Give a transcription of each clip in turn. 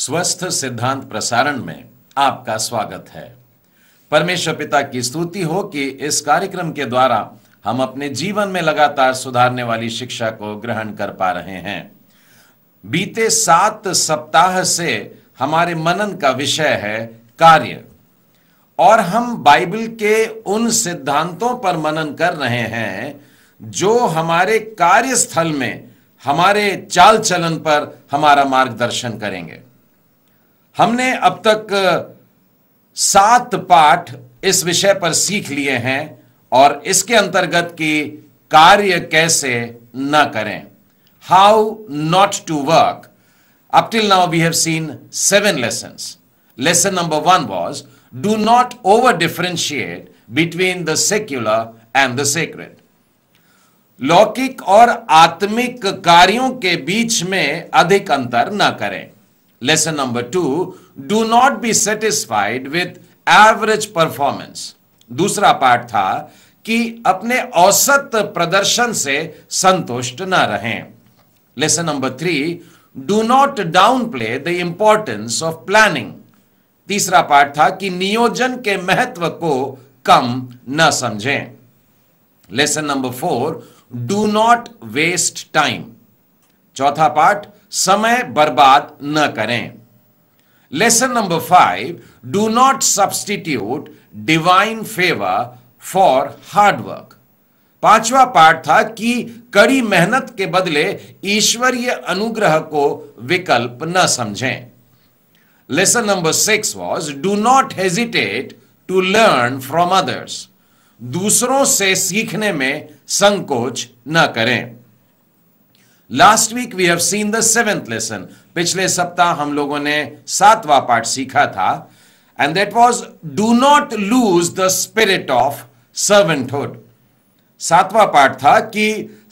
स्वस्थ सिद्धांत प्रसारण में आपका स्वागत है परमेश्वर पिता की स्तुति हो कि इस कार्यक्रम के द्वारा हम अपने जीवन में लगातार सुधारने वाली शिक्षा को ग्रहण कर पा रहे हैं बीते सात सप्ताह से हमारे मनन का विषय है कार्य और हम बाइबल के उन सिद्धांतों पर मनन कर रहे हैं जो हमारे कार्यस्थल में हमारे चाल चलन पर हमारा मार्गदर्शन करेंगे हमने अब तक सात पाठ इस विषय पर सीख लिए हैं और इसके अंतर्गत की कार्य कैसे न करें how not to work up till now we have seen seven lesson lesson number one was do not over differentiate between the secular and the sacred लौकिक और आत्मिक कार्यों के बीच में अधिक अंतर न करें lesson number two do not be satisfied with average performance दूसरा पार्ट था कि अपने औसत प्रदर्शन से संतुष्ट न रहें lesson number three do not downplay the importance of planning तीसरा पार्ट था कि नियोजन के महत्व को कम न समझें lesson number four do not waste time चौथा पार्ट समय बर्बाद न करें lesson number five do not substitute divine favour for hard work पांचवा पाठ था कि कड़ी मेहनत के बदले ईश्वरीय अनुग्रह को विकल्प न समझें lesson number six was do not hesitate to learn from others दूसरों से सीखने में संकोच न करें last week we have seen the seventh lesson पिछले सप्ताह हम लोगों ने सातवां पाठ सीखा था and that was do not lose the spirit of servanthood सातवां पाठ था कि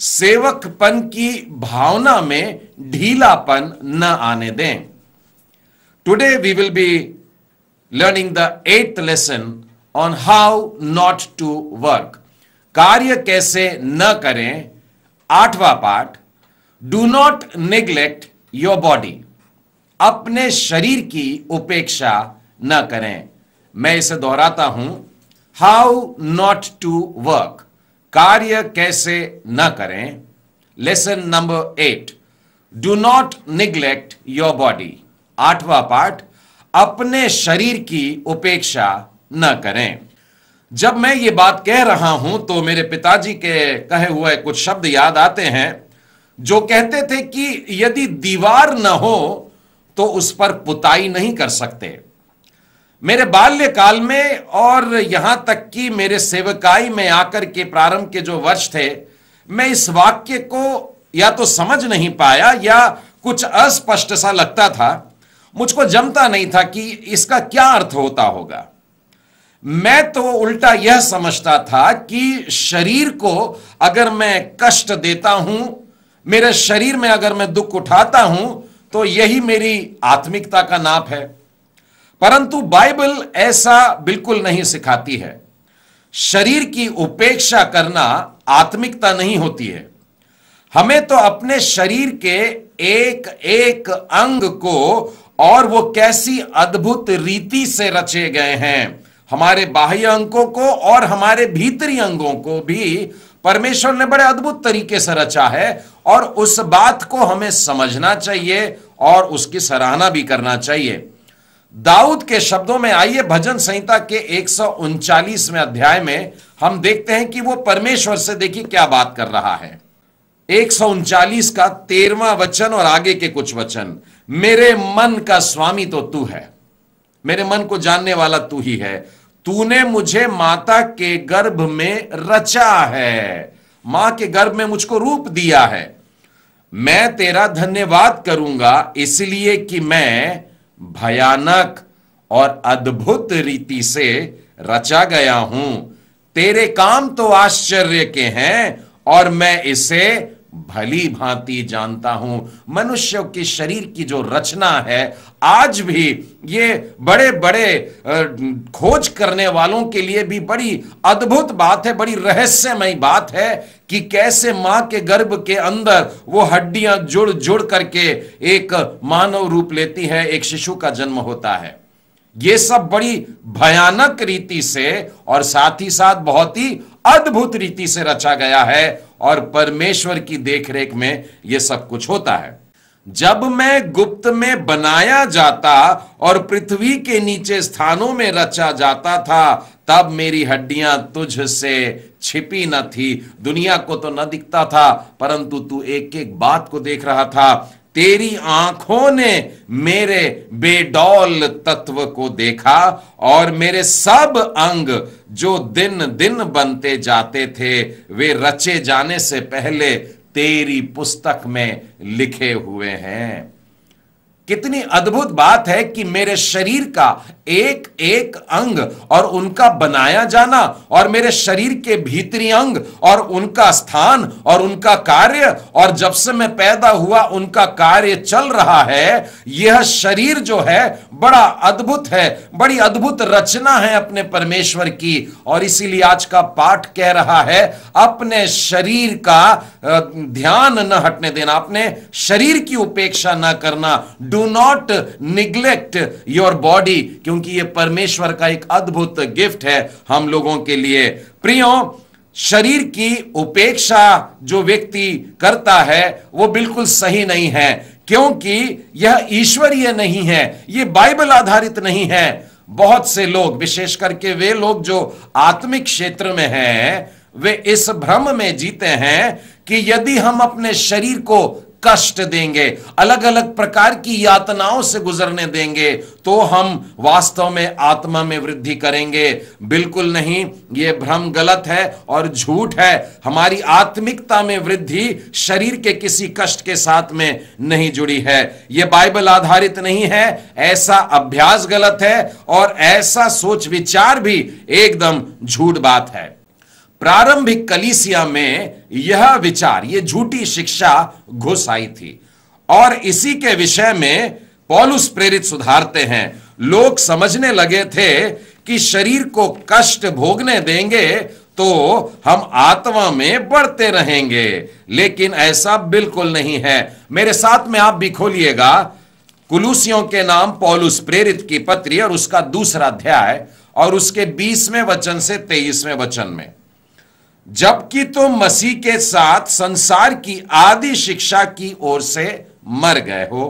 सेवकपन की भावना में ढीलापन न आने दें today we will be learning the eighth lesson on how not to work कार्य कैसे न करें आठवां पाठ do not neglect your body अपने शरीर की उपेक्षा न करें मैं इसे दोहराता हूं हाउ नॉट टू वर्क कार्य कैसे न करें lesson number eight do not neglect your body आठवां पाठ अपने शरीर की उपेक्षा न करें जब मैं ये बात कह रहा हूं तो मेरे पिताजी के कहे हुए कुछ शब्द याद आते हैं जो कहते थे कि यदि दीवार न हो तो उस पर पुताई नहीं कर सकते मेरे बाल्यकाल में और यहां तक कि मेरे सेवकाई में आकर के प्रारंभ के जो वर्ष थे मैं इस वाक्य को या तो समझ नहीं पाया या कुछ अस्पष्ट सा लगता था मुझको जमता नहीं था कि इसका क्या अर्थ होता होगा मैं तो उल्टा यह समझता था कि शरीर को अगर मैं कष्ट देता हूं मेरे शरीर में अगर मैं दुख उठाता हूं तो यही मेरी आत्मिकता का नाप है परंतु बाइबल ऐसा बिल्कुल नहीं सिखाती है शरीर की उपेक्षा करना आत्मिकता नहीं होती है हमें तो अपने शरीर के एक एक अंग को और वो कैसी अद्भुत रीति से रचे गए हैं हमारे बाह्य अंगों को और हमारे भीतरी अंगों को भी परमेश्वर ने बड़े अद्भुत तरीके से रचा है और उस बात को हमें समझना चाहिए और उसकी सराहना भी करना चाहिए दाऊद के शब्दों में आइए भजन संहिता के एक में अध्याय में हम देखते हैं कि वो परमेश्वर से देखिए क्या बात कर रहा है एक का तेरवा वचन और आगे के कुछ वचन मेरे मन का स्वामी तो तू है मेरे मन को जानने वाला तू ही है तूने मुझे माता के गर्भ में रचा है मां के गर्भ में मुझको रूप दिया है मैं तेरा धन्यवाद करूंगा इसलिए कि मैं भयानक और अद्भुत रीति से रचा गया हूं तेरे काम तो आश्चर्य के हैं और मैं इसे भली भांति जानता हूं मनुष्य के शरीर की जो रचना है आज भी ये बड़े बड़े खोज करने वालों के लिए भी बड़ी अद्भुत बात है बड़ी रहस्यमय बात है कि कैसे मां के गर्भ के अंदर वो हड्डियां जुड़ जुड़ करके एक मानव रूप लेती है एक शिशु का जन्म होता है ये सब बड़ी भयानक रीति से और साथ ही साथ बहुत ही अद्भुत रीति से रचा गया है और परमेश्वर की देखरेख में यह सब कुछ होता है जब मैं गुप्त में बनाया जाता और पृथ्वी के नीचे स्थानों में रचा जाता था तब मेरी हड्डियां तुझ से छिपी न थी दुनिया को तो न दिखता था परंतु तू एक एक बात को देख रहा था तेरी आंखों ने मेरे बेडौल तत्व को देखा और मेरे सब अंग जो दिन दिन बनते जाते थे वे रचे जाने से पहले तेरी पुस्तक में लिखे हुए हैं कितनी अद्भुत बात है कि मेरे शरीर का एक एक अंग और उनका बनाया जाना और मेरे शरीर के भीतरी अंग और उनका स्थान और उनका कार्य और जब से मैं पैदा हुआ उनका कार्य चल रहा है यह शरीर जो है बड़ा अद्भुत है बड़ी अद्भुत रचना है अपने परमेश्वर की और इसीलिए आज का पाठ कह रहा है अपने शरीर का ध्यान न हटने देना अपने शरीर की उपेक्षा न करना do not neglect your body क्योंकि ये परमेश्वर का एक अद्भुत गिफ्ट है हम लोगों के लिए प्रियो शरीर की उपेक्षा जो व्यक्ति करता है वो बिल्कुल सही नहीं है क्योंकि यह ईश्वरीय नहीं है ये बाइबल आधारित नहीं है बहुत से लोग विशेष करके वे लोग जो आत्मिक क्षेत्र में हैं वे इस भ्रम में जीते हैं कि यदि हम अपने शरीर को कष्ट देंगे अलग अलग प्रकार की यातनाओं से गुजरने देंगे तो हम वास्तव में आत्मा में वृद्धि करेंगे बिल्कुल नहीं ये भ्रम गलत है और झूठ है हमारी आत्मिकता में वृद्धि शरीर के किसी कष्ट के साथ में नहीं जुड़ी है ये बाइबल आधारित नहीं है ऐसा अभ्यास गलत है और ऐसा सोच विचार भी एकदम झूठ बात है प्रारंभिक कलीसिया में यह विचार ये झूठी शिक्षा घुस आई थी और इसी के विषय में पॉलुस प्रेरित सुधारते हैं लोग समझने लगे थे कि शरीर को कष्ट भोगने देंगे तो हम आत्मा में बढ़ते रहेंगे लेकिन ऐसा बिल्कुल नहीं है मेरे साथ में आप भी खोलिएगा कुलूसियों के नाम पौलुस प्रेरित की पत्री और उसका दूसरा अध्याय और उसके बीसवें वचन से तेईसवें वचन में जबकि तुम तो मसीह के साथ संसार की आदि शिक्षा की ओर से मर गए हो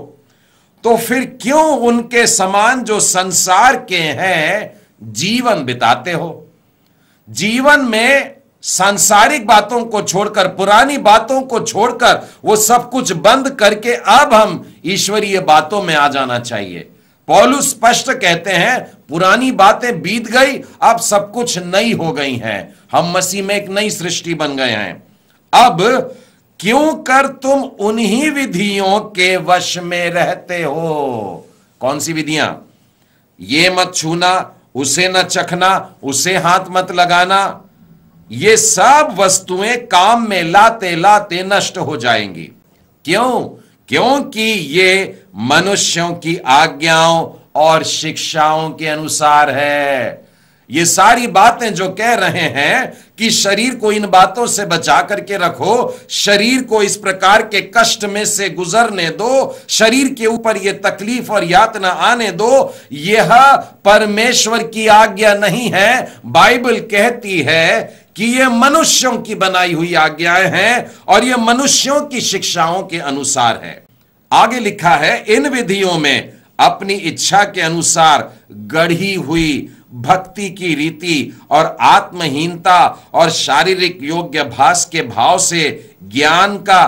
तो फिर क्यों उनके समान जो संसार के हैं जीवन बिताते हो जीवन में सांसारिक बातों को छोड़कर पुरानी बातों को छोड़कर वो सब कुछ बंद करके अब हम ईश्वरीय बातों में आ जाना चाहिए पौलू स्पष्ट कहते हैं पुरानी बातें बीत गई अब सब कुछ नई हो गई हैं हम मसीह में एक नई सृष्टि बन गए हैं अब क्यों कर तुम उन्हीं विधियों के वश में रहते हो कौन सी विधियां ये मत छूना उसे न चखना उसे हाथ मत लगाना ये सब वस्तुएं काम में लाते लाते नष्ट हो जाएंगी क्यों क्योंकि ये मनुष्यों की आज्ञाओं और शिक्षाओं के अनुसार है ये सारी बातें जो कह रहे हैं कि शरीर को इन बातों से बचा करके रखो शरीर को इस प्रकार के कष्ट में से गुजरने दो शरीर के ऊपर ये तकलीफ और यातना आने दो यह परमेश्वर की आज्ञा नहीं है बाइबल कहती है कि ये मनुष्यों की बनाई हुई आज्ञाएं हैं और ये मनुष्यों की शिक्षाओं के अनुसार है आगे लिखा है इन विधियों में अपनी इच्छा के अनुसार गढ़ी हुई भक्ति की रीति और आत्महीनता और शारीरिक योग्य भास के भाव से ज्ञान का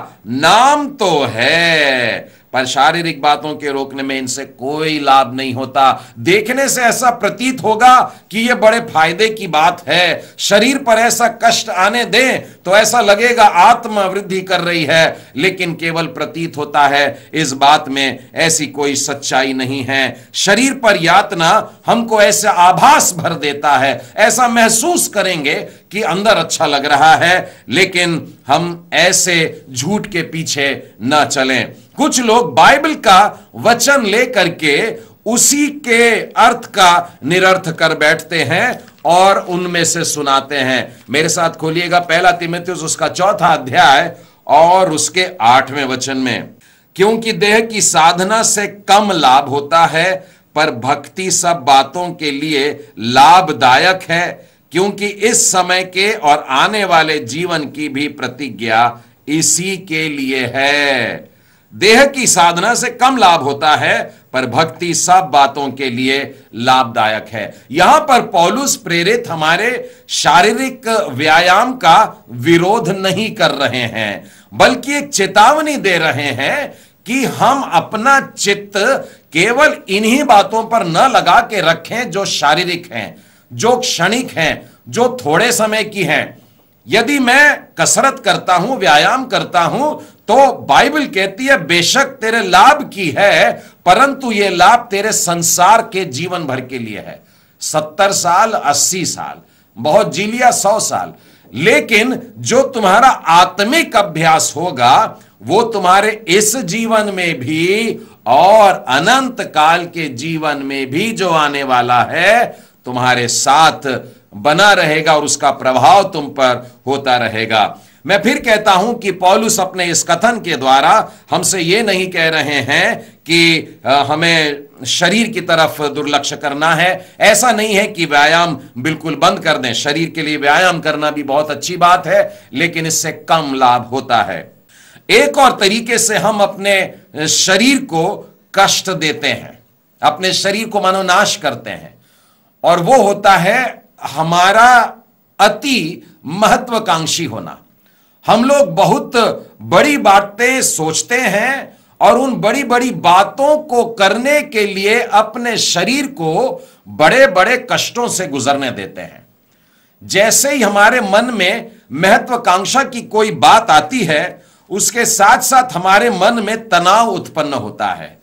नाम तो है पर शारीरिक बातों के रोकने में इनसे कोई लाभ नहीं होता देखने से ऐसा प्रतीत होगा कि यह बड़े फायदे की बात है शरीर पर ऐसा कष्ट आने दें तो ऐसा लगेगा आत्मवृद्धि कर रही है लेकिन केवल प्रतीत होता है इस बात में ऐसी कोई सच्चाई नहीं है शरीर पर यातना हमको ऐसा आभास भर देता है ऐसा महसूस करेंगे कि अंदर अच्छा लग रहा है लेकिन हम ऐसे झूठ के पीछे न चलें कुछ लोग बाइबल का वचन लेकर के उसी के अर्थ का निरर्थ कर बैठते हैं और उनमें से सुनाते हैं मेरे साथ खोलिएगा पहला तिमित उसका चौथा अध्याय और उसके आठवें वचन में क्योंकि देह की साधना से कम लाभ होता है पर भक्ति सब बातों के लिए लाभदायक है क्योंकि इस समय के और आने वाले जीवन की भी प्रतिज्ञा इसी के लिए है देह की साधना से कम लाभ होता है पर भक्ति सब बातों के लिए लाभदायक है यहां पर पौलुस प्रेरित हमारे शारीरिक व्यायाम का विरोध नहीं कर रहे हैं बल्कि एक चेतावनी दे रहे हैं कि हम अपना चित्त केवल इन्हीं बातों पर न लगा के रखें जो शारीरिक हैं जो क्षणिक हैं जो थोड़े समय की हैं यदि मैं कसरत करता हूं व्यायाम करता हूं तो बाइबल कहती है बेशक तेरे लाभ की है परंतु यह लाभ तेरे संसार के जीवन भर के लिए है सत्तर साल अस्सी साल बहुत जी लिया सौ साल लेकिन जो तुम्हारा आत्मिक अभ्यास होगा वो तुम्हारे इस जीवन में भी और अनंत काल के जीवन में भी जो आने वाला है तुम्हारे साथ बना रहेगा और उसका प्रभाव तुम पर होता रहेगा मैं फिर कहता हूं कि पॉलुस अपने इस कथन के द्वारा हमसे ये नहीं कह रहे हैं कि हमें शरीर की तरफ दुर्लक्ष करना है ऐसा नहीं है कि व्यायाम बिल्कुल बंद कर दें शरीर के लिए व्यायाम करना भी बहुत अच्छी बात है लेकिन इससे कम लाभ होता है एक और तरीके से हम अपने शरीर को कष्ट देते हैं अपने शरीर को मनोनाश करते हैं और वो होता है हमारा अति महत्वाकांक्षी होना हम लोग बहुत बड़ी बातें सोचते हैं और उन बड़ी बड़ी बातों को करने के लिए अपने शरीर को बड़े बड़े कष्टों से गुजरने देते हैं जैसे ही हमारे मन में महत्वाकांक्षा की कोई बात आती है उसके साथ साथ हमारे मन में तनाव उत्पन्न होता है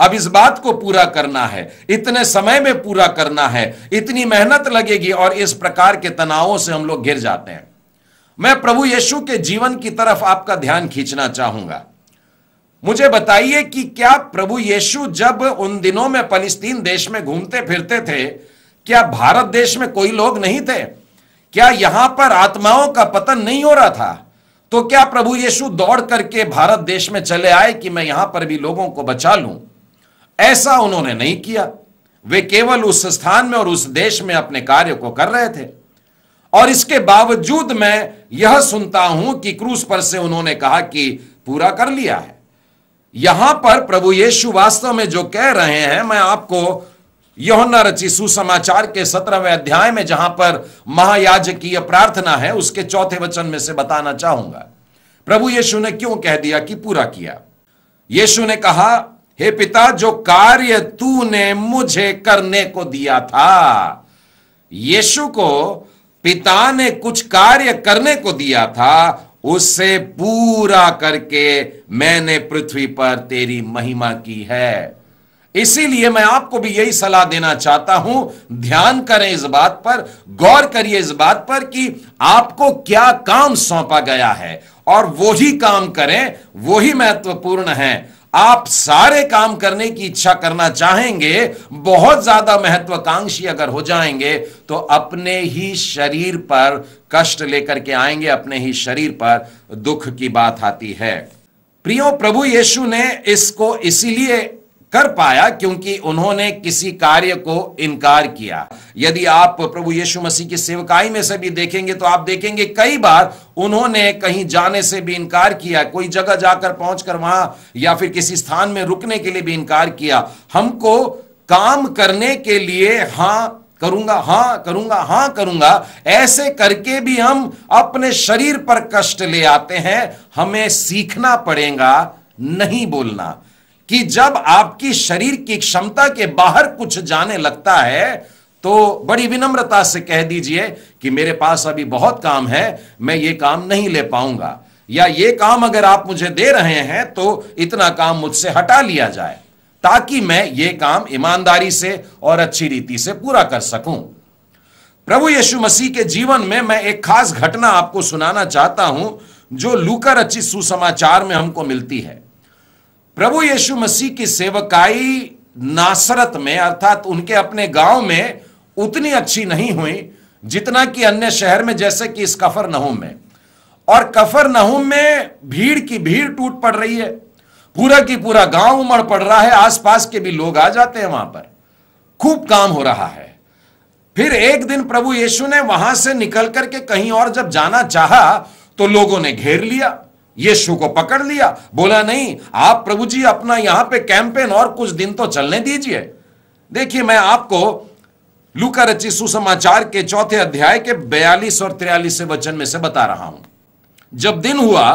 अब इस बात को पूरा करना है इतने समय में पूरा करना है इतनी मेहनत लगेगी और इस प्रकार के तनावों से हम लोग घिर जाते हैं मैं प्रभु यीशु के जीवन की तरफ आपका ध्यान खींचना चाहूंगा मुझे बताइए कि क्या प्रभु यीशु जब उन दिनों में फलिस्तीन देश में घूमते फिरते थे क्या भारत देश में कोई लोग नहीं थे क्या यहां पर आत्माओं का पतन नहीं हो रहा था तो क्या प्रभु यीशु दौड़ करके भारत देश में चले आए कि मैं यहां पर भी लोगों को बचा लूं ऐसा उन्होंने नहीं किया वे केवल उस स्थान में और उस देश में अपने कार्य को कर रहे थे और इसके बावजूद मैं यह सुनता हूं कि क्रूस पर से उन्होंने कहा कि पूरा कर लिया है यहां पर प्रभु यीशु वास्तव में जो कह रहे हैं मैं आपको योहन्ना रची सुसमाचार के सत्रहवें अध्याय में जहां पर महायाजकीय प्रार्थना है उसके चौथे वचन में से बताना चाहूंगा प्रभु यीशु ने क्यों कह दिया कि पूरा किया यीशु ने कहा हे पिता जो कार्य तूने मुझे करने को दिया था यीशु को पिता ने कुछ कार्य करने को दिया था उसे पूरा करके मैंने पृथ्वी पर तेरी महिमा की है इसीलिए मैं आपको भी यही सलाह देना चाहता हूं ध्यान करें इस बात पर गौर करिए इस बात पर कि आपको क्या काम सौंपा गया है और वो ही काम करें वो ही महत्वपूर्ण है आप सारे काम करने की इच्छा करना चाहेंगे बहुत ज्यादा महत्वाकांक्षी अगर हो जाएंगे तो अपने ही शरीर पर कष्ट लेकर के आएंगे अपने ही शरीर पर दुख की बात आती है प्रियो प्रभु यीशु ने इसको इसीलिए कर पाया क्योंकि उन्होंने किसी कार्य को इनकार किया यदि आप प्रभु यीशु मसीह की सेवकाई में से भी देखेंगे तो आप देखेंगे कई बार उन्होंने कहीं जाने से भी इनकार किया कोई जगह जाकर पहुंचकर वहां या फिर किसी स्थान में रुकने के लिए भी इनकार किया हमको काम करने के लिए हां करूंगा हां करूंगा हां करूंगा ऐसे करके भी हम अपने शरीर पर कष्ट ले आते हैं हमें सीखना पड़ेगा नहीं बोलना कि जब आपकी शरीर की क्षमता के बाहर कुछ जाने लगता है तो बड़ी विनम्रता से कह दीजिए कि मेरे पास अभी बहुत काम है मैं ये काम नहीं ले पाऊंगा या ये काम अगर आप मुझे दे रहे हैं तो इतना काम मुझसे हटा लिया जाए ताकि मैं ये काम ईमानदारी से और अच्छी रीति से पूरा कर सकूं प्रभु यीशु मसीह के जीवन में मैं एक खास घटना आपको सुनाना चाहता हूं जो लूकर अच्छी सुसमाचार में हमको मिलती है प्रभु यीशु मसीह की सेवकाई नासरत में अर्थात उनके अपने गांव में उतनी अच्छी नहीं हुई जितना कि अन्य शहर में जैसे कि इस कफर नहूम में और कफर नहूम में भीड़ की भीड़ टूट पड़ रही है पूरा की पूरा गांव उमड़ पड़ रहा है आसपास के भी लोग आ जाते हैं वहां पर खूब काम हो रहा है फिर एक दिन प्रभु यीशु ने वहां से निकल करके कहीं और जब जाना चाहा तो लोगों ने घेर लिया यीशु को पकड़ लिया बोला नहीं आप प्रभु जी अपना यहां पे कैंपेन और कुछ दिन तो चलने दीजिए देखिए मैं आपको लुका रची सुसमाचार के चौथे अध्याय के बयालीस और तिरयालीसवें वचन में से बता रहा हूं जब दिन हुआ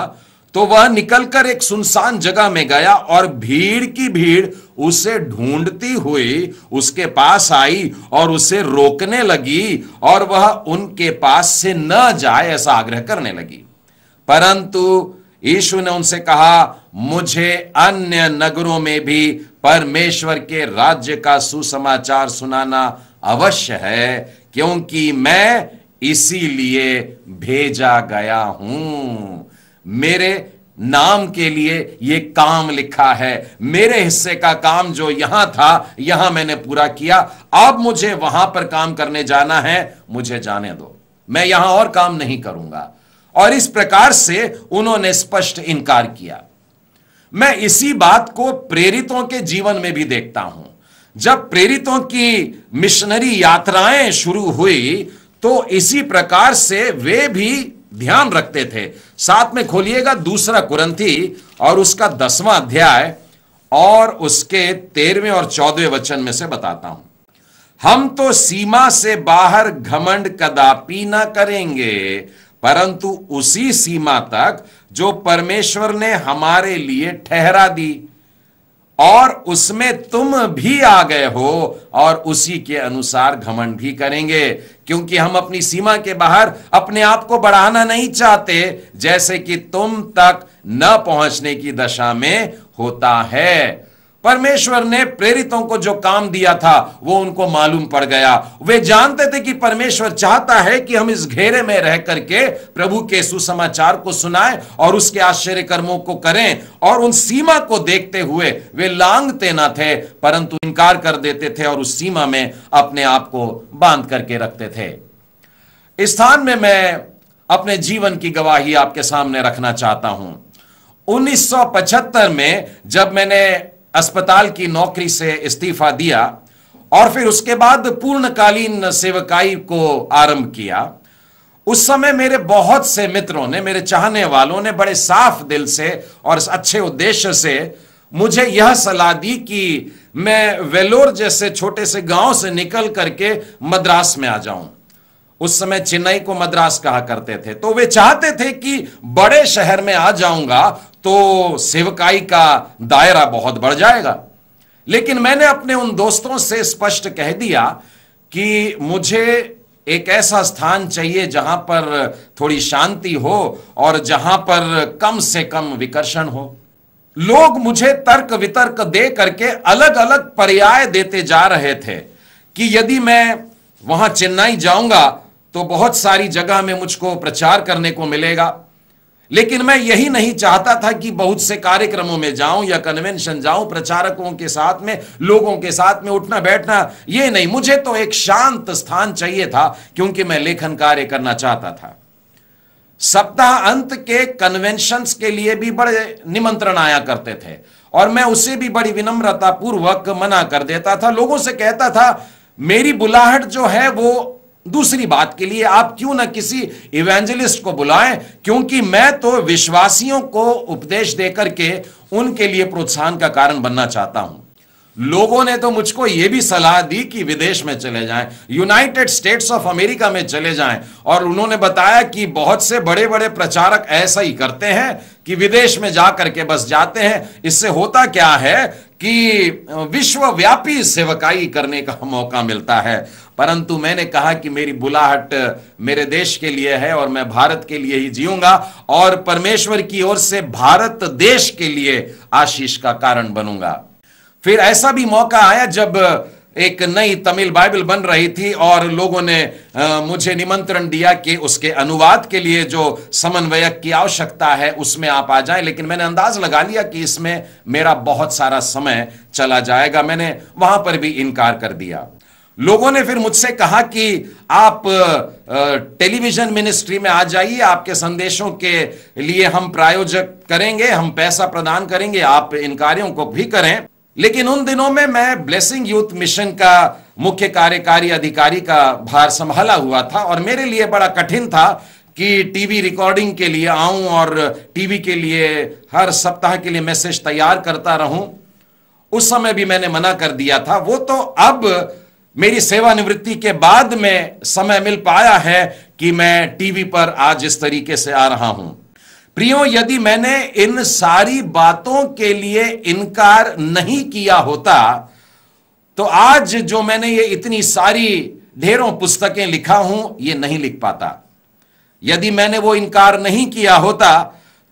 तो वह निकलकर एक सुनसान जगह में गया और भीड़ की भीड़ उसे ढूंढती हुई उसके पास आई और उसे रोकने लगी और वह उनके पास से न जाए ऐसा आग्रह करने लगी परंतु यीशु ने उनसे कहा मुझे अन्य नगरों में भी परमेश्वर के राज्य का सुसमाचार सुनाना अवश्य है क्योंकि मैं इसीलिए भेजा गया हूं मेरे नाम के लिए ये काम लिखा है मेरे हिस्से का काम जो यहां था यहां मैंने पूरा किया अब मुझे वहां पर काम करने जाना है मुझे जाने दो मैं यहां और काम नहीं करूंगा और इस प्रकार से उन्होंने स्पष्ट इनकार किया मैं इसी बात को प्रेरितों के जीवन में भी देखता हूं जब प्रेरितों की मिशनरी यात्राएं शुरू हुई तो इसी प्रकार से वे भी ध्यान रखते थे साथ में खोलिएगा दूसरा कुरंथी और उसका दसवां अध्याय और उसके तेरहवें और चौदहवें वचन में से बताता हूं हम तो सीमा से बाहर घमंड कदापि ना करेंगे परंतु उसी सीमा तक जो परमेश्वर ने हमारे लिए ठहरा दी और उसमें तुम भी आ गए हो और उसी के अनुसार घमंड भी करेंगे क्योंकि हम अपनी सीमा के बाहर अपने आप को बढ़ाना नहीं चाहते जैसे कि तुम तक न पहुंचने की दशा में होता है परमेश्वर ने प्रेरितों को जो काम दिया था वो उनको मालूम पड़ गया वे जानते थे कि परमेश्वर चाहता है कि हम इस घेरे में रह करके प्रभु के सुसमाचार को सुनाएं और उसके आश्चर्य कर्मों को करें और उन सीमा को देखते हुए वे लांगते ना थे परंतु इनकार कर देते थे और उस सीमा में अपने आप को बांध करके रखते थे स्थान में मैं अपने जीवन की गवाही आपके सामने रखना चाहता हूं 1975 में जब मैंने अस्पताल की नौकरी से इस्तीफा दिया और फिर उसके बाद पूर्णकालीन सेवकाई को आरंभ किया उस समय मेरे बहुत से मित्रों ने मेरे चाहने वालों ने बड़े साफ दिल से और अच्छे उद्देश्य से मुझे यह सलाह दी कि मैं वेलोर जैसे छोटे से गांव से निकल करके मद्रास में आ जाऊं उस समय चेन्नई को मद्रास कहा करते थे तो वे चाहते थे कि बड़े शहर में आ जाऊंगा तो सेवकाई का दायरा बहुत बढ़ जाएगा लेकिन मैंने अपने उन दोस्तों से स्पष्ट कह दिया कि मुझे एक ऐसा स्थान चाहिए जहां पर थोड़ी शांति हो और जहां पर कम से कम विकर्षण हो लोग मुझे तर्क वितर्क दे करके अलग अलग पर्याय देते जा रहे थे कि यदि मैं वहां चेन्नई जाऊंगा तो बहुत सारी जगह में मुझको प्रचार करने को मिलेगा लेकिन मैं यही नहीं चाहता था कि बहुत से कार्यक्रमों में जाऊं या कन्वेंशन जाऊं प्रचारकों के साथ में लोगों के साथ में उठना बैठना ये नहीं मुझे तो एक शांत स्थान चाहिए था क्योंकि मैं लेखन कार्य करना चाहता था सप्ताह अंत के कन्वेंशन के लिए भी बड़े निमंत्रण आया करते थे और मैं उसे भी बड़ी विनम्रता पूर्वक मना कर देता था लोगों से कहता था मेरी बुलाहट जो है वो दूसरी बात के लिए आप क्यों ना किसी इवेंजलिस्ट को बुलाएं क्योंकि मैं तो विश्वासियों को उपदेश देकर के उनके लिए प्रोत्साहन का कारण बनना चाहता हूं लोगों ने तो मुझको यह भी सलाह दी कि विदेश में चले जाएं यूनाइटेड स्टेट्स ऑफ अमेरिका में चले जाएं और उन्होंने बताया कि बहुत से बड़े बड़े प्रचारक ऐसा ही करते हैं कि विदेश में जाकर के बस जाते हैं इससे होता क्या है कि विश्वव्यापी सेवकाई करने का मौका मिलता है परंतु मैंने कहा कि मेरी बुलाहट मेरे देश के लिए है और मैं भारत के लिए ही जीऊंगा और परमेश्वर की ओर से भारत देश के लिए आशीष का कारण बनूंगा फिर ऐसा भी मौका आया जब एक नई तमिल बाइबल बन रही थी और लोगों ने मुझे निमंत्रण दिया कि उसके अनुवाद के लिए जो समन्वयक की आवश्यकता है उसमें आप आ जाएं लेकिन मैंने अंदाज लगा लिया कि इसमें मेरा बहुत सारा समय चला जाएगा मैंने वहां पर भी इनकार कर दिया लोगों ने फिर मुझसे कहा कि आप टेलीविजन मिनिस्ट्री में आ जाइए आपके संदेशों के लिए हम प्रायोजक करेंगे हम पैसा प्रदान करेंगे आप इन कार्यों को भी करें लेकिन उन दिनों में मैं ब्लेसिंग यूथ मिशन का मुख्य कार्यकारी अधिकारी का भार संभाला हुआ था और मेरे लिए बड़ा कठिन था कि टीवी रिकॉर्डिंग के लिए आऊं और टीवी के लिए हर सप्ताह के लिए मैसेज तैयार करता रहूं उस समय भी मैंने मना कर दिया था वो तो अब मेरी सेवानिवृत्ति के बाद में समय मिल पाया है कि मैं टीवी पर आज इस तरीके से आ रहा हूं प्रियो यदि मैंने इन सारी बातों के लिए इनकार नहीं किया होता तो आज जो मैंने ये इतनी सारी ढेरों पुस्तकें लिखा हूं ये नहीं लिख पाता यदि मैंने वो इनकार नहीं किया होता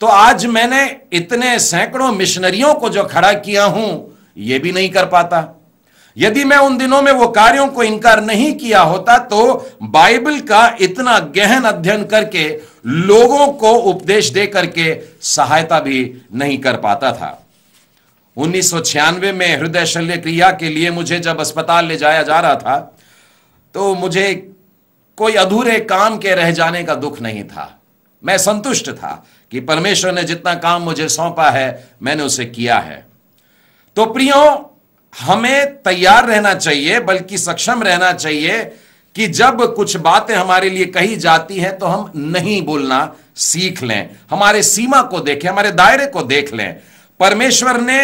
तो आज मैंने इतने सैकड़ों मिशनरियों को जो खड़ा किया हूं ये भी नहीं कर पाता यदि मैं उन दिनों में वो कार्यों को इनकार नहीं किया होता तो बाइबल का इतना गहन अध्ययन करके लोगों को उपदेश दे करके सहायता भी नहीं कर पाता था उन्नीस में हृदय शल्य क्रिया के लिए मुझे जब अस्पताल ले जाया जा रहा था तो मुझे कोई अधूरे काम के रह जाने का दुख नहीं था मैं संतुष्ट था कि परमेश्वर ने जितना काम मुझे सौंपा है मैंने उसे किया है तो प्रियो हमें तैयार रहना चाहिए बल्कि सक्षम रहना चाहिए कि जब कुछ बातें हमारे लिए कही जाती हैं तो हम नहीं बोलना सीख लें हमारे सीमा को देखें हमारे दायरे को देख लें परमेश्वर ने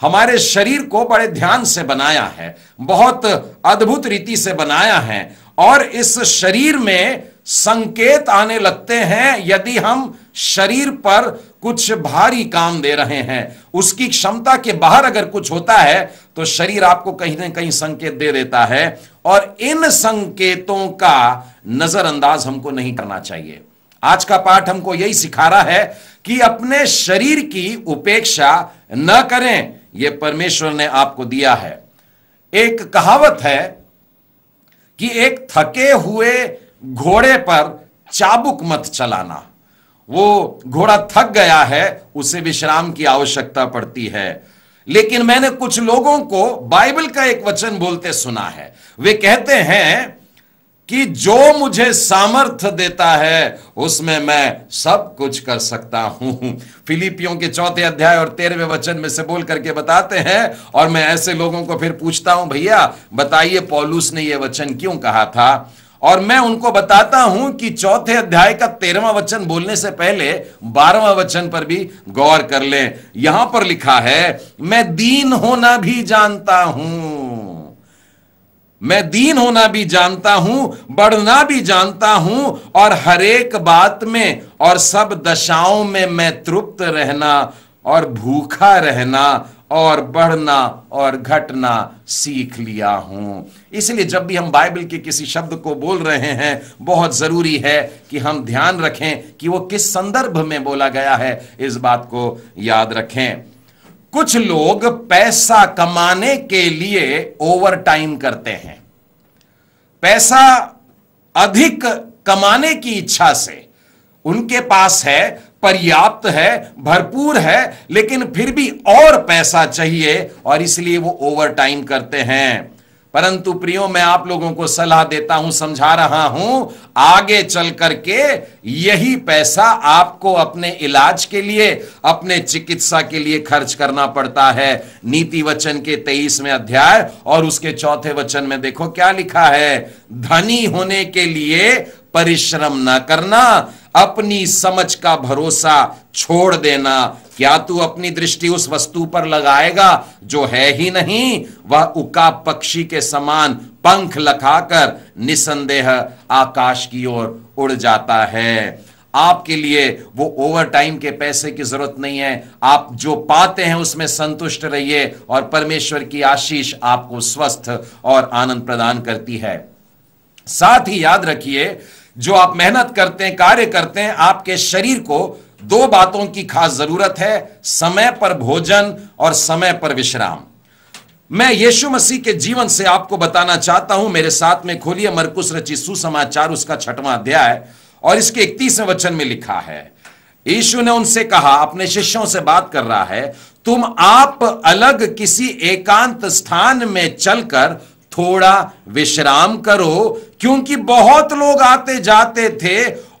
हमारे शरीर को बड़े ध्यान से बनाया है बहुत अद्भुत रीति से बनाया है और इस शरीर में संकेत आने लगते हैं यदि हम शरीर पर कुछ भारी काम दे रहे हैं उसकी क्षमता के बाहर अगर कुछ होता है तो शरीर आपको कहीं ना कहीं संकेत दे देता है और इन संकेतों का नजरअंदाज हमको नहीं करना चाहिए आज का पाठ हमको यही सिखा रहा है कि अपने शरीर की उपेक्षा न करें यह परमेश्वर ने आपको दिया है एक कहावत है कि एक थके हुए घोड़े पर चाबुक मत चलाना वो घोड़ा थक गया है उसे विश्राम की आवश्यकता पड़ती है लेकिन मैंने कुछ लोगों को बाइबल का एक वचन बोलते सुना है वे कहते हैं कि जो मुझे सामर्थ्य देता है उसमें मैं सब कुछ कर सकता हूं फिलिपियों के चौथे अध्याय और तेरहवें वचन में से बोल करके बताते हैं और मैं ऐसे लोगों को फिर पूछता हूं भैया बताइए पॉलूस ने यह वचन क्यों कहा था और मैं उनको बताता हूं कि चौथे अध्याय का तेरहवा वचन बोलने से पहले बारहवा वचन पर भी गौर कर लें यहां पर लिखा है मैं दीन होना भी जानता हूं मैं दीन होना भी जानता हूं बढ़ना भी जानता हूं और हरेक बात में और सब दशाओं में मैं तृप्त रहना और भूखा रहना और बढ़ना और घटना सीख लिया हूं इसलिए जब भी हम बाइबल के किसी शब्द को बोल रहे हैं बहुत जरूरी है कि हम ध्यान रखें कि वो किस संदर्भ में बोला गया है इस बात को याद रखें कुछ लोग पैसा कमाने के लिए ओवर टाइम करते हैं पैसा अधिक कमाने की इच्छा से उनके पास है पर्याप्त है भरपूर है लेकिन फिर भी और पैसा चाहिए और इसलिए वो ओवर टाइम करते हैं परंतु प्रियो मैं आप लोगों को सलाह देता हूं समझा रहा हूं आगे चल करके यही पैसा आपको अपने इलाज के लिए अपने चिकित्सा के लिए खर्च करना पड़ता है नीति वचन के तेईसवें अध्याय और उसके चौथे वचन में देखो क्या लिखा है धनी होने के लिए परिश्रम ना करना अपनी समझ का भरोसा छोड़ देना क्या तू अपनी दृष्टि उस वस्तु पर लगाएगा जो है ही नहीं वह उका पक्षी के समान पंख लखाकर निसंदेह आकाश की ओर उड़ जाता है आपके लिए वो ओवर टाइम के पैसे की जरूरत नहीं है आप जो पाते हैं उसमें संतुष्ट रहिए और परमेश्वर की आशीष आपको स्वस्थ और आनंद प्रदान करती है साथ ही याद रखिए जो आप मेहनत करते हैं कार्य करते हैं आपके शरीर को दो बातों की खास जरूरत है समय पर भोजन और समय पर विश्राम मैं यीशु मसीह के जीवन से आपको बताना चाहता हूं मेरे साथ में खोलिए मरकुस रची सुसमाचार उसका छठवां अध्याय और इसके इकतीसवें वचन में लिखा है यीशु ने उनसे कहा अपने शिष्यों से बात कर रहा है तुम आप अलग किसी एकांत स्थान में चलकर थोड़ा विश्राम करो क्योंकि बहुत लोग आते जाते थे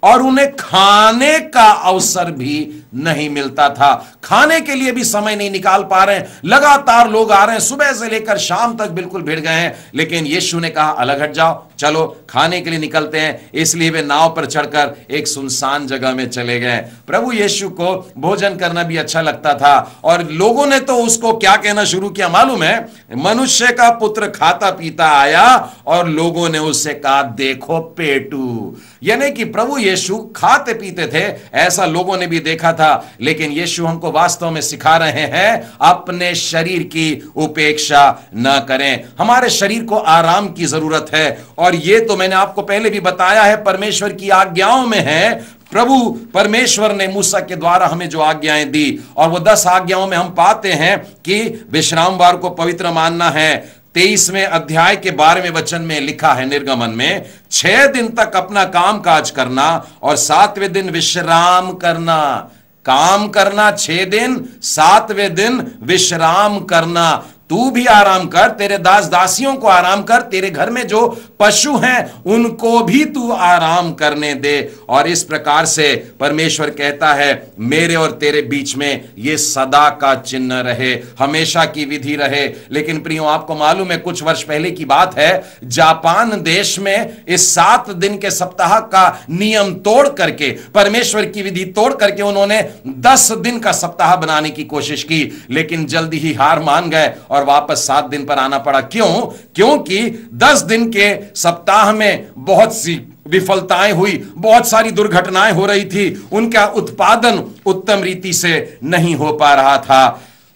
और उन्हें खाने का अवसर भी नहीं मिलता था खाने के लिए भी समय नहीं निकाल पा रहे हैं लगातार लोग आ रहे हैं सुबह से लेकर शाम तक बिल्कुल भिड़ गए हैं लेकिन यीशु ने कहा अलग हट जाओ चलो खाने के लिए निकलते हैं इसलिए वे नाव पर चढ़कर एक सुनसान जगह में चले गए प्रभु यीशु को भोजन करना भी अच्छा लगता था और लोगों ने तो उसको क्या कहना शुरू किया मालूम है मनुष्य का पुत्र खाता पीता आया और लोगों ने उससे कहा देखो पेटू यानी कि प्रभु यीशु खाते पीते थे ऐसा लोगों ने भी देखा था लेकिन यीशु हमको वास्तव में सिखा रहे हैं अपने शरीर की उपेक्षा न करें हमारे शरीर को आराम की जरूरत है और ये तो मैंने आपको पहले भी बताया है परमेश्वर की आज्ञाओं में है प्रभु परमेश्वर ने मूसा के द्वारा हमें जो आज्ञाएं दी और वो दस आज्ञाओं में हम पाते हैं कि विश्रामवार को पवित्र मानना है तेईसवें अध्याय के बारहवें वचन में लिखा है निर्गमन में छह दिन तक अपना काम काज करना और सातवें दिन विश्राम करना काम करना छह दिन सातवें दिन विश्राम करना तू भी आराम कर तेरे दास दासियों को आराम कर तेरे घर में जो पशु हैं उनको भी तू आराम करने दे और इस प्रकार से परमेश्वर कहता है मेरे और तेरे बीच में ये सदा का चिन्ह रहे हमेशा की विधि रहे लेकिन प्रियो आपको मालूम है कुछ वर्ष पहले की बात है जापान देश में इस सात दिन के सप्ताह का नियम तोड़ करके परमेश्वर की विधि तोड़ करके उन्होंने दस दिन का सप्ताह बनाने की कोशिश की लेकिन जल्दी ही हार मान गए और वापस सात दिन पर आना पड़ा क्यों क्योंकि दस दिन के सप्ताह में बहुत सी विफलताएं हुई बहुत सारी दुर्घटनाएं हो रही थी उनका उत्पादन उत्तम रीति से नहीं हो पा रहा था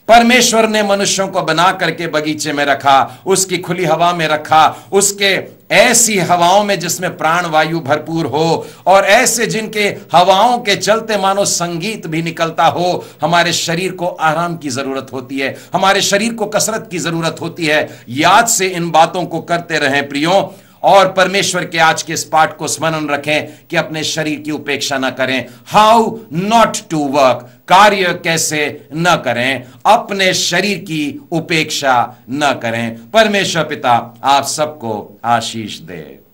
परमेश्वर ने मनुष्यों को बना करके बगीचे में रखा उसकी खुली हवा में रखा उसके ऐसी हवाओं में जिसमें प्राण वायु भरपूर हो और ऐसे जिनके हवाओं के चलते मानो संगीत भी निकलता हो हमारे शरीर को आराम की जरूरत होती है हमारे शरीर को कसरत की जरूरत होती है याद से इन बातों को करते रहें प्रियो और परमेश्वर के आज के इस पाठ को स्मरण रखें कि अपने शरीर की उपेक्षा न करें हाउ नॉट टू वर्क कार्य कैसे न करें अपने शरीर की उपेक्षा न करें परमेश्वर पिता आप सबको आशीष दे